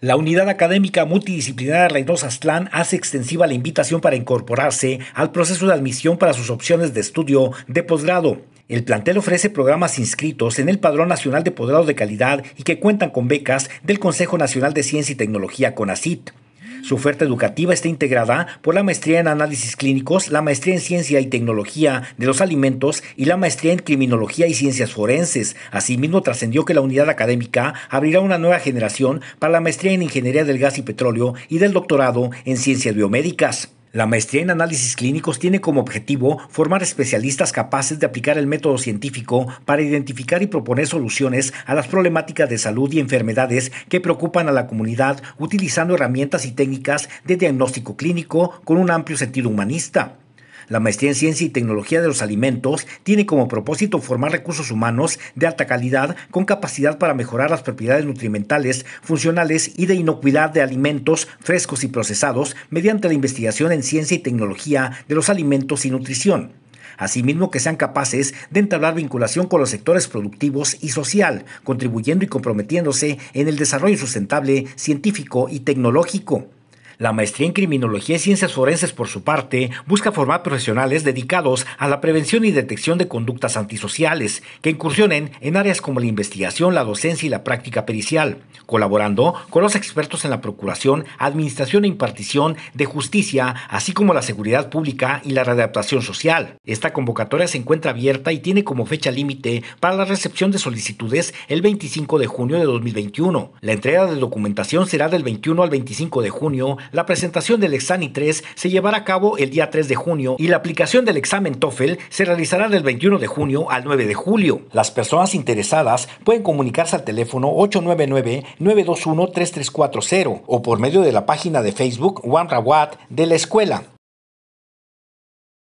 La Unidad Académica multidisciplinaria Reynosa Aztlán hace extensiva la invitación para incorporarse al proceso de admisión para sus opciones de estudio de posgrado. El plantel ofrece programas inscritos en el Padrón Nacional de Posgrado de Calidad y que cuentan con becas del Consejo Nacional de Ciencia y Tecnología CONACIT. Su oferta educativa está integrada por la maestría en análisis clínicos, la maestría en ciencia y tecnología de los alimentos y la maestría en criminología y ciencias forenses. Asimismo, trascendió que la unidad académica abrirá una nueva generación para la maestría en ingeniería del gas y petróleo y del doctorado en ciencias biomédicas. La maestría en análisis clínicos tiene como objetivo formar especialistas capaces de aplicar el método científico para identificar y proponer soluciones a las problemáticas de salud y enfermedades que preocupan a la comunidad utilizando herramientas y técnicas de diagnóstico clínico con un amplio sentido humanista. La maestría en Ciencia y Tecnología de los Alimentos tiene como propósito formar recursos humanos de alta calidad con capacidad para mejorar las propiedades nutrimentales, funcionales y de inocuidad de alimentos frescos y procesados mediante la investigación en ciencia y tecnología de los alimentos y nutrición. Asimismo, que sean capaces de entablar vinculación con los sectores productivos y social, contribuyendo y comprometiéndose en el desarrollo sustentable, científico y tecnológico. La maestría en Criminología y Ciencias Forenses, por su parte, busca formar profesionales dedicados a la prevención y detección de conductas antisociales que incursionen en áreas como la investigación, la docencia y la práctica pericial, colaborando con los expertos en la procuración, administración e impartición de justicia, así como la seguridad pública y la readaptación social. Esta convocatoria se encuentra abierta y tiene como fecha límite para la recepción de solicitudes el 25 de junio de 2021. La entrega de documentación será del 21 al 25 de junio la presentación del Exani 3 se llevará a cabo el día 3 de junio y la aplicación del examen TOEFL se realizará del 21 de junio al 9 de julio. Las personas interesadas pueden comunicarse al teléfono 899-921-3340 o por medio de la página de Facebook One de la escuela.